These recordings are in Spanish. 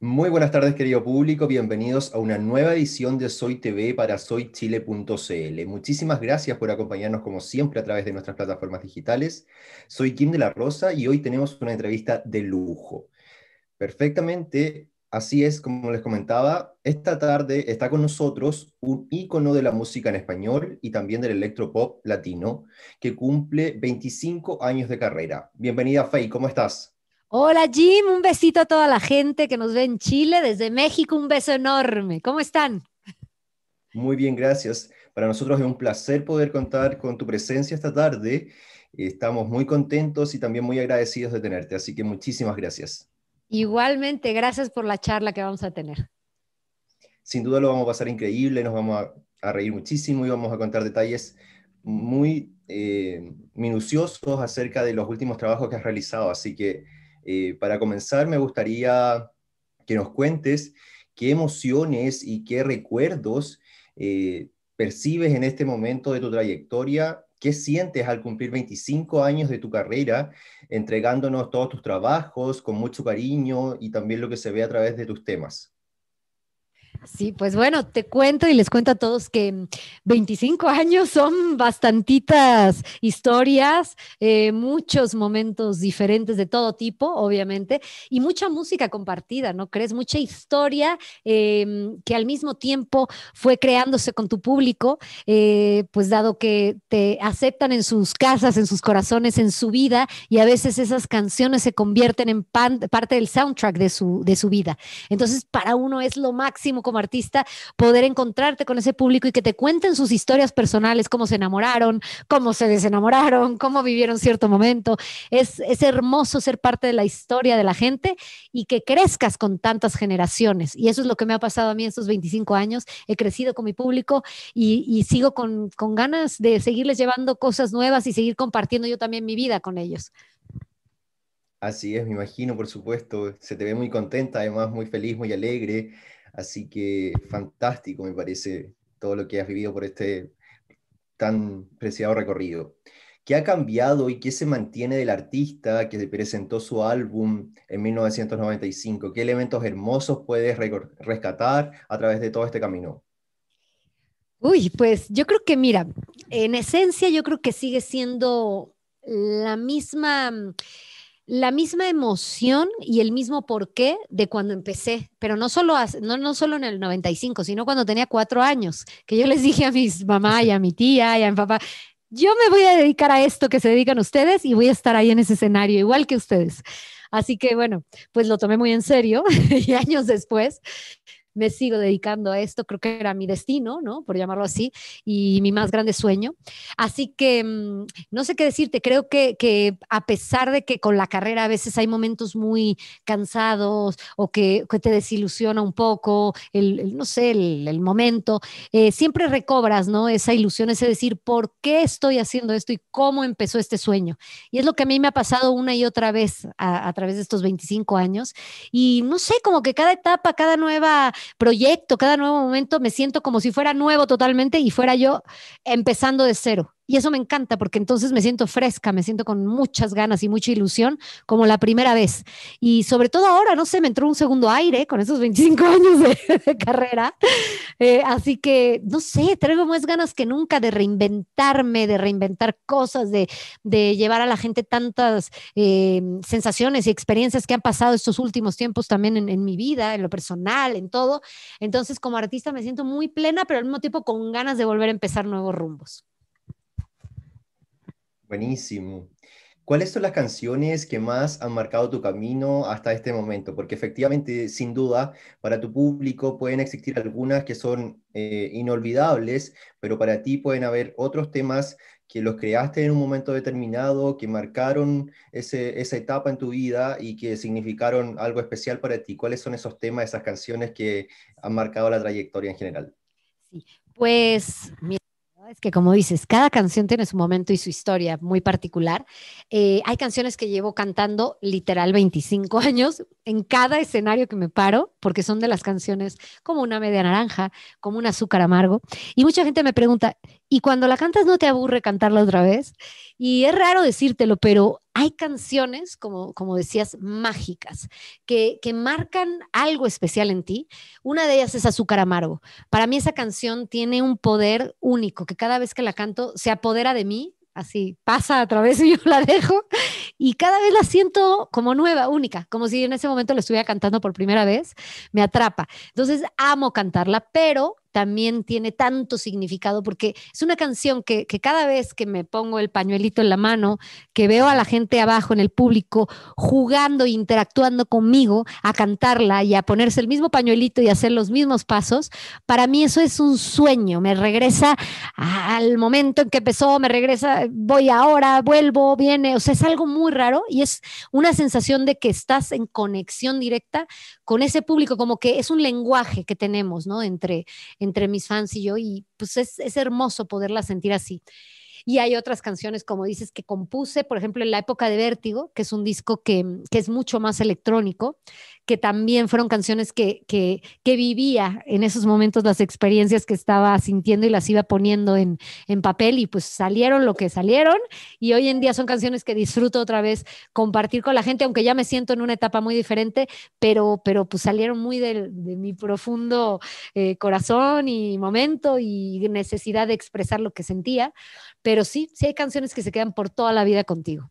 Muy buenas tardes, querido público. Bienvenidos a una nueva edición de Soy TV para soychile.cl. Muchísimas gracias por acompañarnos, como siempre, a través de nuestras plataformas digitales. Soy Kim de la Rosa y hoy tenemos una entrevista de lujo. Perfectamente, así es como les comentaba, esta tarde está con nosotros un ícono de la música en español y también del electropop latino, que cumple 25 años de carrera. Bienvenida, Faye, ¿cómo estás? Hola Jim, un besito a toda la gente que nos ve en Chile, desde México, un beso enorme. ¿Cómo están? Muy bien, gracias. Para nosotros es un placer poder contar con tu presencia esta tarde. Estamos muy contentos y también muy agradecidos de tenerte, así que muchísimas gracias. Igualmente, gracias por la charla que vamos a tener. Sin duda lo vamos a pasar increíble, nos vamos a, reír muchísimo y vamos a contar detalles muy eh, minuciosos acerca de los últimos trabajos que has realizado, así que eh, para comenzar, me gustaría que nos cuentes qué emociones y qué recuerdos eh, percibes en este momento de tu trayectoria, qué sientes al cumplir 25 años de tu carrera, entregándonos todos tus trabajos con mucho cariño y también lo que se ve a través de tus temas. Sí, pues bueno, te cuento y les cuento a todos que 25 mm, años son bastantitas historias, eh, muchos momentos diferentes de todo tipo, obviamente, y mucha música compartida, ¿no crees? Mucha historia em, que al mismo tiempo fue creándose con tu público, eh, pues dado que te aceptan en sus casas, en sus corazones, en su vida, y a veces esas canciones se convierten en parte del soundtrack de su, de su vida. Entonces, para uno es lo máximo artista, poder encontrarte con ese público y que te cuenten sus historias personales, cómo se enamoraron, cómo se desenamoraron, cómo vivieron cierto momento. Es, es hermoso ser parte de la historia de la gente y que crezcas con tantas generaciones. Y eso es lo que me ha pasado a mí en estos 25 años. He crecido con mi público y, y sigo con, con ganas de seguirles llevando cosas nuevas y seguir compartiendo yo también mi vida con ellos. Así es, me imagino, por supuesto. Se te ve muy contenta, además muy feliz, muy alegre. Así que fantástico, me parece, todo lo que has vivido por este tan preciado recorrido. ¿Qué ha cambiado y qué se mantiene del artista que presentó su álbum en 1995? ¿Qué elementos hermosos puedes rescatar a través de todo este camino? Uy, pues yo creo que mira, en esencia yo creo que sigue siendo la misma la misma emoción y el mismo porqué de cuando empecé, pero no solo, no, no solo en el 95, sino cuando tenía cuatro años, que yo les dije a mis mamá y a mi tía y a mi papá, yo me voy a dedicar a esto que se dedican ustedes y voy a estar ahí en ese escenario igual que ustedes. Así que bueno, pues lo tomé muy en serio y años después me sigo dedicando a esto, creo que era mi destino, ¿no? Por llamarlo así, y mi más grande sueño. Así que mm, no sé qué decirte, creo que, que, a pesar de que con la carrera a veces hay momentos muy cansados o que, que te desilusiona un poco, el, no sé, el, momento, eh, siempre recobras, ¿no? Esa ilusión, ese decir, ¿por qué estoy haciendo esto y cómo empezó este sueño? Y es lo que a mí me ha pasado una y otra vez a, a través de estos 25 años. Y no sé, como que cada etapa, cada nueva proyecto, cada nuevo momento me siento como si fuera nuevo totalmente y fuera yo empezando de cero. Y eso me encanta porque entonces me siento fresca, me siento con muchas ganas y mucha ilusión como la primera vez. Y sobre todo ahora, no sé, me entró un segundo aire con esos 25 años de, carrera. Eh, así que, no sé, traigo más ganas que nunca de reinventarme, de reinventar cosas, de, llevar a la gente tantas eh, sensaciones y experiencias que han pasado estos últimos tiempos también en mi vida, en lo personal, en todo. Entonces, como artista me siento muy plena, pero al mismo tiempo con ganas de volver a empezar nuevos rumbos. Buenísimo. ¿Cuáles son las canciones que más han marcado tu camino hasta este momento? Porque efectivamente, sin duda, para tu público pueden existir algunas que son eh, inolvidables, pero para ti pueden haber otros temas que los creaste en un momento determinado, que marcaron esa etapa en tu vida y que significaron algo especial para ti. ¿Cuáles son esos temas, esas canciones que han marcado la trayectoria en general? Sí, pues mira, es que como dices, cada canción tiene su momento y su historia muy particular. Eh, hay canciones que llevo cantando literal 25 años en cada escenario que me paro, porque son de las canciones como una media naranja, como un azúcar amargo. Y mucha gente me pregunta, ¿y cuando la cantas no te aburre cantarla otra vez? Y es raro decírtelo, pero hay canciones, como, como decías, mágicas, que, que marcan algo especial en ti. Una de ellas es Azúcar Amargo. Para mí esa canción tiene un poder único, que cada vez que la canto se apodera de mí, así pasa a través y yo la dejo y cada vez la siento como nueva, única, como si en ese momento la estuviera cantando por primera vez, me atrapa. Entonces amo cantarla, pero también tiene tanto significado, porque es una canción que, cada vez que me pongo el pañuelito en la mano, que veo a la gente abajo en el público jugando e interactuando conmigo a cantarla y a ponerse el mismo pañuelito y hacer los mismos pasos, para mí eso es un sueño, me regresa al momento en que empezó, me regresa, voy ahora, vuelvo, viene, o sea, es algo muy raro y es una sensación de que estás en conexión directa con ese público, como que es un lenguaje que tenemos, ¿no? Entre entre mis fans y yo y pues es, hermoso poderla sentir así. Y hay otras canciones, como dices, que compuse, por ejemplo, en la época de Vértigo, que es un disco que, que es mucho más electrónico que también fueron canciones que, que, vivía en esos momentos las experiencias que estaba sintiendo y las iba poniendo en, en papel y pues salieron lo que salieron y hoy en día son canciones que disfruto otra vez compartir con la gente, aunque ya me siento en una etapa muy diferente, pero, pero pues salieron muy de, mi profundo eh, corazón y momento y necesidad de expresar lo que sentía, pero sí, sí hay canciones que se quedan por toda la vida contigo.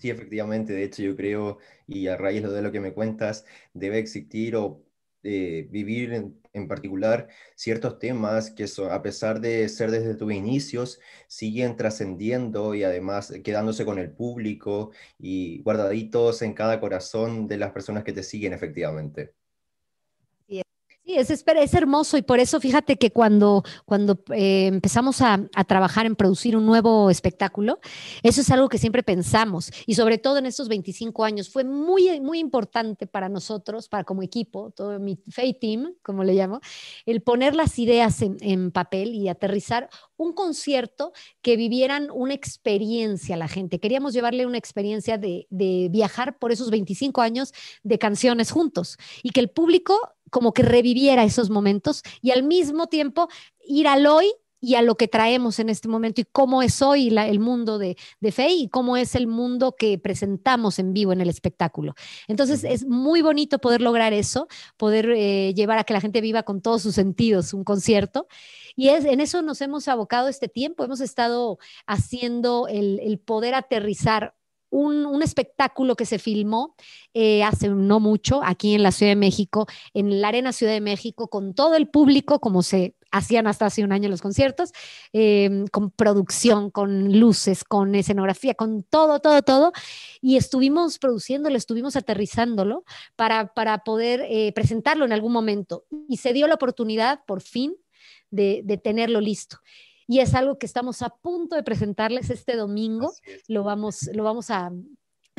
Sí, efectivamente, de hecho yo creo, y a raíz de lo que me cuentas, debe existir o eh, vivir en, particular ciertos temas que a pesar de ser desde tus inicios, siguen trascendiendo y además eh, quedándose con el público y guardaditos en cada corazón de las personas que te siguen efectivamente. Sí, es, hermoso y por eso fíjate que cuando, cuando eh, empezamos a, trabajar en producir un nuevo espectáculo, eso es algo que siempre pensamos y sobre todo en estos 25 años fue muy, muy importante para nosotros, para como equipo, todo mi Fay Team, como le llamo, el poner las ideas en, papel y aterrizar un concierto que vivieran una experiencia la gente. Queríamos llevarle una experiencia de, de viajar por esos 25 años de canciones juntos y que el público como que reviviera esos momentos y al mismo tiempo ir al hoy y a lo que traemos en este momento y cómo es hoy el mundo de, de fe y cómo es el mundo que presentamos en vivo en el espectáculo. Entonces es muy bonito poder lograr eso, poder eh, llevar a que la gente viva con todos sus sentidos un concierto. Y es, en eso nos hemos abocado este tiempo, hemos estado haciendo el poder aterrizar un, espectáculo que se filmó eh, hace no mucho aquí en la Ciudad de México, en la Arena Ciudad de México, con todo el público, como se hacían hasta hace un año los conciertos, eh, con producción, con luces, con escenografía, con todo, todo, todo. Y estuvimos produciéndolo, estuvimos aterrizándolo para, para poder eh, presentarlo en algún momento. Y se dio la oportunidad, por fin, de, de, tenerlo listo y es algo que estamos a punto de presentarles este domingo. Lo vamos, lo vamos a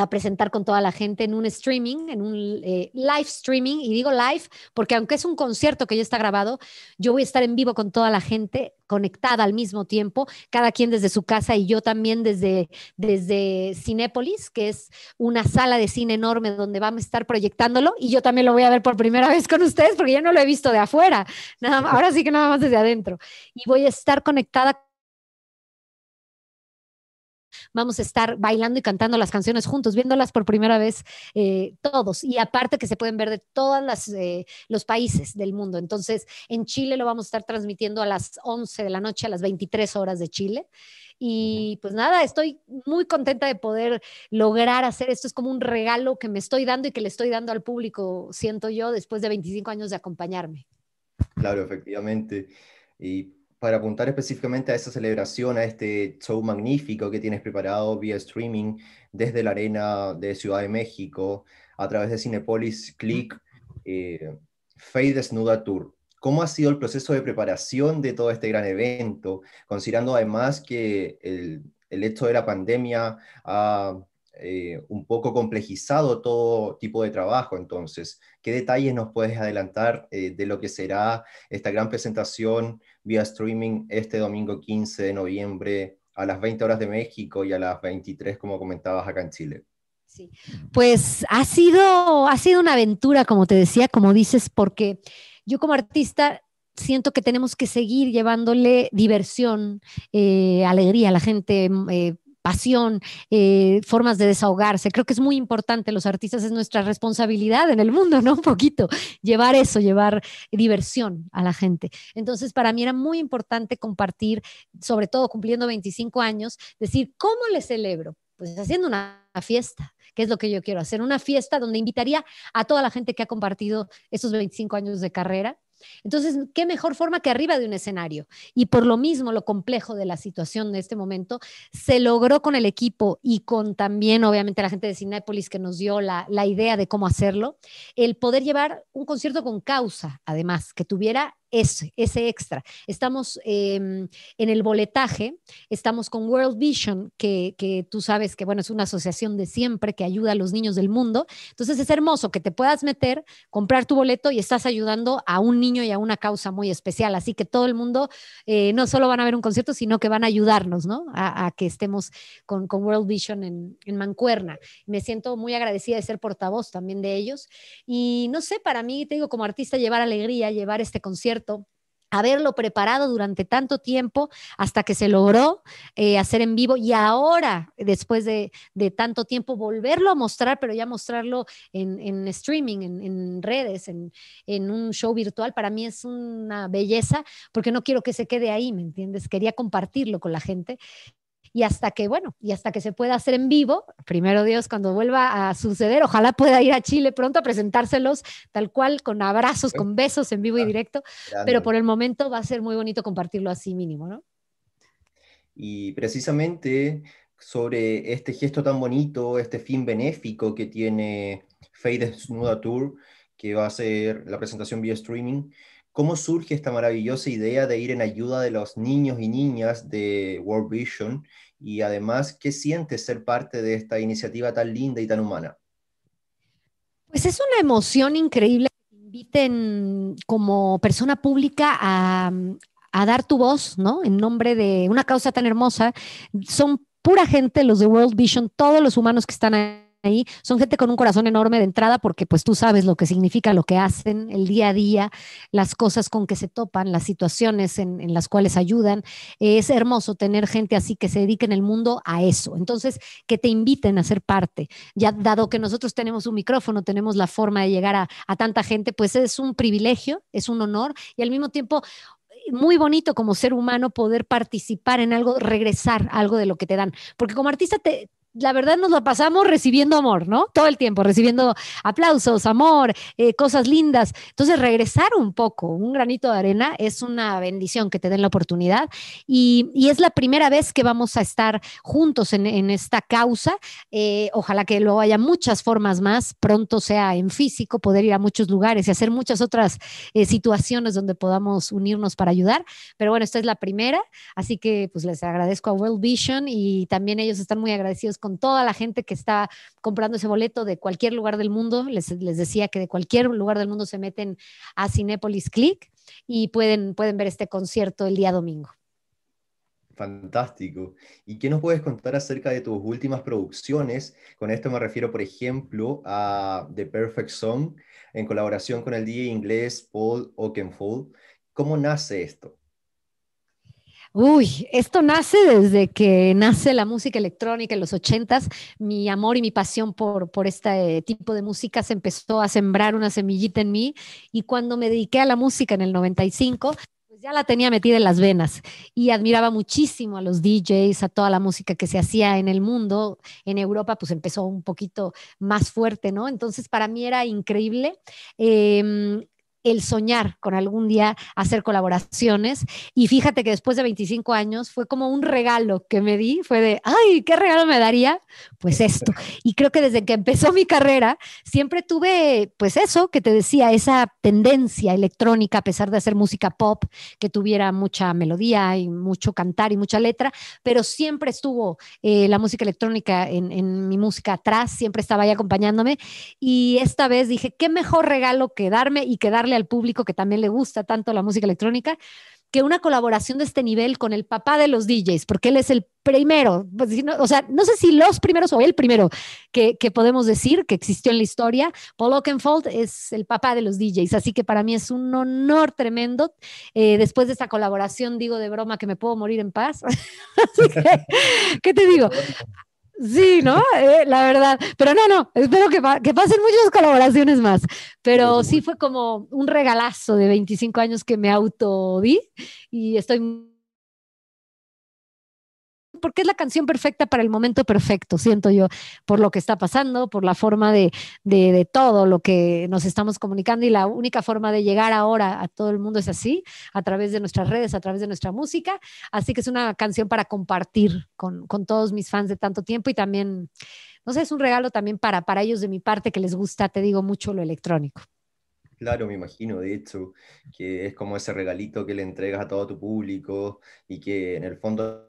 a presentar con toda la gente en un streaming, en un eh, live streaming, y digo live porque aunque es un concierto que ya está grabado, yo voy a estar en vivo con toda la gente conectada al mismo tiempo, cada quien desde su casa y yo también desde, desde Cinépolis, que es una sala de cine enorme donde vamos a estar proyectándolo y yo también lo voy a ver por primera vez con ustedes porque ya no lo he visto de afuera, nada ahora sí que nada más desde adentro. Y voy a estar conectada vamos a estar bailando y cantando las canciones juntos, viéndolas por primera vez eh, todos. Y aparte que se pueden ver de todos eh, los países del mundo. Entonces, en Chile lo vamos a estar transmitiendo a las 11 de la noche, a las 23 horas de Chile. Y pues nada, estoy muy contenta de poder lograr hacer esto. Es como un regalo que me estoy dando y que le estoy dando al público, siento yo, después de 25 años de acompañarme. Claro, efectivamente. Y para apuntar específicamente a esa celebración, a este show magnífico que tienes preparado vía streaming desde la Arena de Ciudad de México, a través de Cinepolis Click, eh, Fade Desnuda Tour. ¿Cómo ha sido el proceso de preparación de todo este gran evento, considerando además que el, el hecho de la pandemia ha eh, un poco complejizado todo tipo de trabajo, entonces, ¿qué detalles nos puedes adelantar eh, de lo que será esta gran presentación vía streaming este domingo 15 de noviembre a las 20 horas de México y a las 23, como comentabas, acá en Chile? Sí, pues ha sido, ha sido una aventura, como te decía, como dices, porque yo como artista siento que tenemos que seguir llevándole diversión, eh, alegría a la gente, pasión, eh, formas de desahogarse. Creo que es muy importante, los artistas es nuestra responsabilidad en el mundo, ¿no? Un poquito, llevar eso, llevar diversión a la gente. Entonces, para mí era muy importante compartir, sobre todo cumpliendo 25 años, decir, ¿cómo le celebro? Pues haciendo una fiesta, que es lo que yo quiero hacer, una fiesta donde invitaría a toda la gente que ha compartido esos 25 años de carrera entonces, ¿qué mejor forma que arriba de un escenario? Y por lo mismo, lo complejo de la situación de este momento, se logró con el equipo y con también, obviamente, la gente de Cinepolis que nos dio la idea de cómo hacerlo, el poder llevar un concierto con causa, además, que tuviera ese extra. Estamos em, en el boletaje, estamos con World Vision, que, tú sabes que, bueno, es una asociación de siempre que ayuda a los niños del mundo. Entonces es hermoso que te puedas meter, comprar tu boleto y estás ayudando a un niño y a una causa muy especial. Así que todo el mundo eh, no solo van a ver un concierto, sino que van a ayudarnos, ¿no? A, que estemos con, World Vision en, en, Mancuerna. Me siento muy agradecida de ser portavoz también de ellos. Y no sé, para mí, te digo, como artista, llevar alegría, llevar este concierto haberlo preparado durante tanto tiempo hasta que se logró eh, hacer en vivo y ahora, después de, tanto tiempo, volverlo a mostrar, pero ya mostrarlo en, streaming, en, redes, en, en, un show virtual, para mí es una belleza porque no quiero que se quede ahí, ¿me entiendes? Quería compartirlo con la gente y hasta que, bueno, y hasta que se pueda hacer en vivo, primero Dios, cuando vuelva a suceder, ojalá pueda ir a Chile pronto a presentárselos tal cual, con abrazos, con besos en vivo y ah, directo, pero por el momento va a ser muy bonito compartirlo así mínimo, ¿no? Y precisamente sobre este gesto tan bonito, este fin benéfico que tiene Fade Desnuda Tour, que va a ser la presentación vía streaming, ¿Cómo surge esta maravillosa idea de ir en ayuda de los niños y niñas de World Vision? Y además, ¿qué sientes ser parte de esta iniciativa tan linda y tan humana? Pues es una emoción increíble que te inviten como persona pública a, a dar tu voz, ¿no? En nombre de una causa tan hermosa. Son pura gente los de World Vision, todos los humanos que están ahí ahí, son gente con un corazón enorme de entrada porque pues tú sabes lo que significa lo que hacen, el día a día, las cosas con que se topan, las situaciones en, las cuales ayudan. Es hermoso tener gente así que se dedique en el mundo a eso. Entonces, que te inviten a ser parte. Ya dado que nosotros tenemos un micrófono, tenemos la forma de llegar a, tanta gente, pues es un privilegio, es un honor y al mismo tiempo eh, muy bonito como ser humano poder participar en algo, regresar algo de lo que te dan. Porque como artista te, la verdad nos la pasamos recibiendo amor, ¿no? Todo el tiempo, recibiendo aplausos, amor, eh, cosas lindas. Entonces, regresar un poco, un granito de arena, es una bendición que te den la oportunidad y, es la primera vez que vamos a estar juntos en, esta causa. Eh, ojalá que luego haya muchas formas más, pronto sea en físico, poder ir a muchos lugares y hacer muchas otras eh, situaciones donde podamos unirnos para ayudar. Pero bueno, esta es la primera, así que pues les agradezco a World Vision y también ellos están muy agradecidos con con toda la gente que está comprando ese boleto de cualquier lugar del mundo. Les, decía que de cualquier lugar del mundo se meten a Cinepolis Click y pueden, pueden ver este concierto el día domingo. Fantástico. ¿Y qué nos puedes contar acerca de tus últimas producciones? Con esto me refiero, por ejemplo, a The Perfect Song en colaboración con el DJ inglés Paul Oakenfold. ¿Cómo nace esto? Uy, esto nace desde que nace la música electrónica en los ochentas. Mi amor y mi pasión por, por este tipo de música se empezó a sembrar una semillita en mí y cuando me dediqué a la música en el 95, pues ya la tenía metida en las venas y admiraba muchísimo a los DJs, a toda la música que se hacía en el mundo. En Europa pues empezó un poquito más fuerte, ¿no? Entonces para mí era increíble. Em, el soñar con algún día hacer colaboraciones. Y fíjate que después de 25 años fue como un regalo que me di, fue de, ay, ¿qué regalo me daría? Pues esto. Y creo que desde que empezó mi carrera, siempre tuve, pues eso, que te decía, esa tendencia electrónica, a pesar de hacer música pop, que tuviera mucha melodía y mucho cantar y mucha letra, pero siempre estuvo eh, la música electrónica en, mi música atrás, siempre estaba ahí acompañándome. Y esta vez dije, qué mejor regalo que darme y que al público que también le gusta tanto la música electrónica, que una colaboración de este nivel con el papá de los DJs, porque él es el primero, pues, o sea, no sé si los primeros o el primero que, podemos decir que existió en la historia, Paul Oakenfold es el papá de los DJs, así que para mí es un honor tremendo, eh, después de esta colaboración digo de broma que me puedo morir en paz, que, ¿qué te digo? Sí, ¿no? Eh, la verdad. Pero no, no, espero que, que pasen muchas colaboraciones más. Pero sí fue como un regalazo de 25 años que me autodí y estoy porque es la canción perfecta para el momento perfecto, siento yo, por lo que está pasando, por la forma de, todo lo que nos estamos comunicando y la única forma de llegar ahora a todo el mundo es así, a través de nuestras redes, a través de nuestra música. Así que es una canción para compartir con, con todos mis fans de tanto tiempo y también, no sé, es un regalo también para, para ellos de mi parte que les gusta, te digo, mucho lo electrónico. Claro, me imagino, de hecho, que es como ese regalito que le entregas a todo tu público y que en el fondo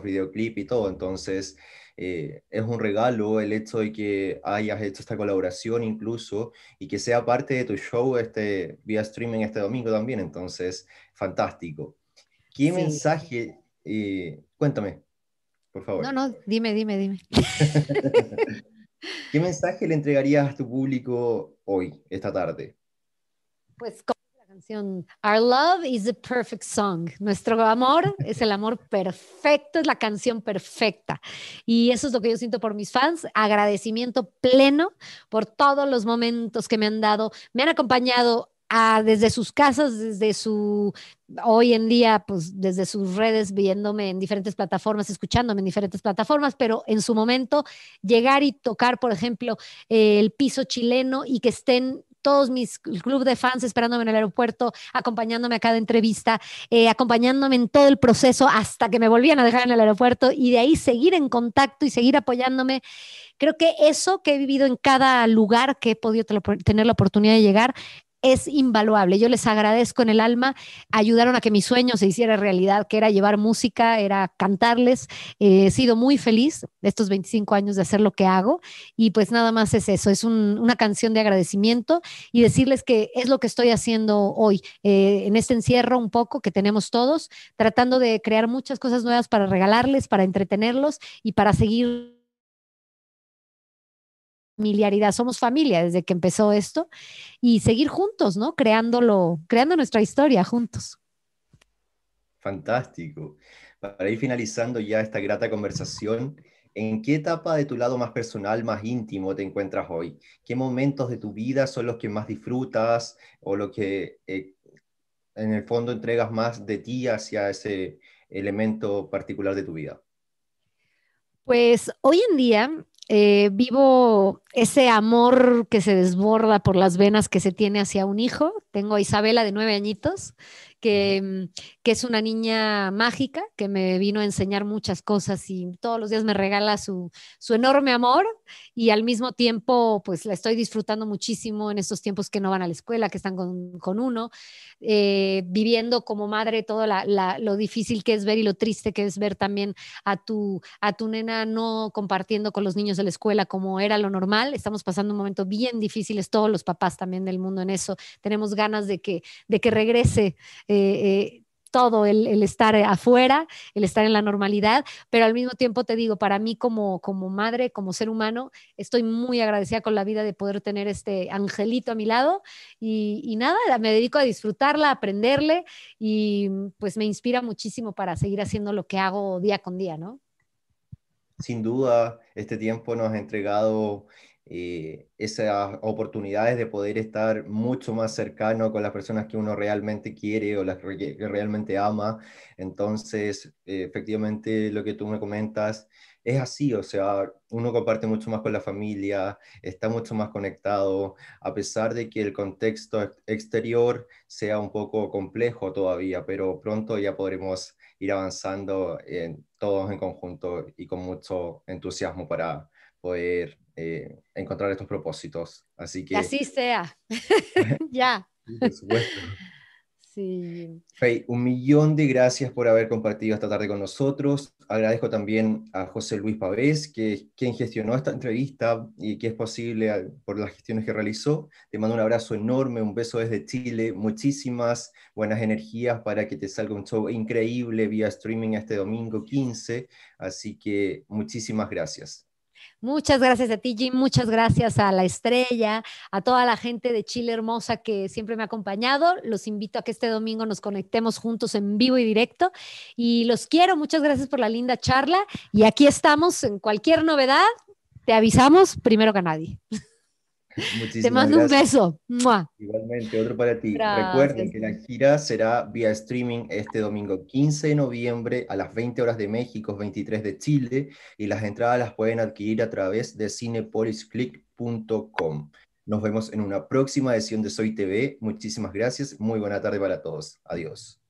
videoclip y todo. Entonces, eh, es un regalo el hecho de que hayas hecho esta colaboración incluso y que sea parte de tu show este, vía streaming este domingo también. Entonces, fantástico. ¿Qué mensaje? Eh, cuéntame, por favor. No, no, dime, dime, dime. ¿Qué mensaje le entregarías a tu público hoy, esta tarde? Pues Our love is the perfect song. Nuestro amor es el amor perfecto, es la canción perfecta. Y eso es lo que yo siento por mis fans. Agradecimiento pleno por todos los momentos que me han dado. Me han acompañado ah, desde sus casas, desde su, hoy en día, pues desde sus redes, viéndome en diferentes plataformas, escuchándome en diferentes plataformas, pero en su momento llegar y tocar, por ejemplo, el piso chileno y que estén todos mis club de fans esperándome en el aeropuerto, acompañándome a cada entrevista, eh, acompañándome en todo el proceso hasta que me volvían a dejar en el aeropuerto y de ahí seguir en contacto y seguir apoyándome. Creo que eso que he vivido en cada lugar que he podido tener la oportunidad de llegar es invaluable. Yo les agradezco en el alma. Ayudaron a que mi sueño se hiciera realidad, que era llevar música, era cantarles. Eh, he sido muy feliz estos 25 años de hacer lo que hago y pues nada más es eso, es una canción de agradecimiento y decirles que es lo que estoy haciendo hoy, eh, en este encierro un poco que tenemos todos, tratando de crear muchas cosas nuevas para regalarles, para entretenerlos y para seguir familiaridad, somos familia desde que empezó esto y seguir juntos, ¿no? Creándolo, creando nuestra historia juntos. Fantástico. Para ir finalizando ya esta grata conversación, ¿en qué etapa de tu lado más personal, más íntimo te encuentras hoy? ¿Qué momentos de tu vida son los que más disfrutas o los que eh, en el fondo entregas más de ti hacia ese elemento particular de tu vida? Pues hoy en día eh, vivo ese amor que se desborda por las venas que se tiene hacia un hijo. Tengo a Isabela de nueve añitos que, es una niña mágica que me vino a enseñar muchas cosas y todos los días me regala su, su enorme amor y al mismo tiempo pues la estoy disfrutando muchísimo en estos tiempos que no van a la escuela, que están con, uno, eh, viviendo como madre todo lo difícil que es ver y lo triste que es ver también a tu, a tu nena no compartiendo con los niños de la escuela como era lo normal. Estamos pasando un momento bien difícil, todos los papás también del mundo en eso. Tenemos ganas de que, de que regrese eh, eh, todo el, estar afuera, el estar en la normalidad, pero al mismo tiempo te digo, para mí como, como madre, como ser humano, estoy muy agradecida con la vida de poder tener este angelito a mi lado y, nada, me dedico a disfrutarla, a aprenderle y pues me inspira muchísimo para seguir haciendo lo que hago día con día, ¿no? Sin duda, este tiempo nos ha entregado eh, esas oportunidades de poder estar mucho más cercano con las personas que uno realmente quiere o las que realmente ama. Entonces, eh, efectivamente, lo que tú me comentas es así, o sea, uno comparte mucho más con la familia, está mucho más conectado, a pesar de que el contexto exterior sea un poco complejo todavía, pero pronto ya podremos ir avanzando en, todos en conjunto y con mucho entusiasmo para poder eh, encontrar estos propósitos. Así que... así sea. ya. Por supuesto. Sí. Fay, un millón de gracias por haber compartido esta tarde con nosotros. Agradezco también a José Luis Pavés, que quien gestionó esta entrevista y que es posible por las gestiones que realizó. Te mando un abrazo enorme, un beso desde Chile, muchísimas buenas energías para que te salga un show increíble vía streaming este domingo 15. Así que muchísimas gracias. Muchas gracias a ti, Jim. Muchas gracias a la estrella, a toda la gente de Chile Hermosa que siempre me ha acompañado. Los invito a que este domingo nos conectemos juntos en vivo y directo. Y los quiero. Muchas gracias por la linda charla. Y aquí estamos en cualquier novedad. Te avisamos primero que nadie. Te mando un beso. Igualmente, otro para ti. Recuerden que la gira será vía streaming este domingo 15 de noviembre a las 20 horas de México, 23 de Chile, y las entradas las pueden adquirir a través de cinepolisclick.com. Nos vemos en una próxima edición de Soy TV. Muchísimas gracias. Muy buena tarde para todos. Adiós.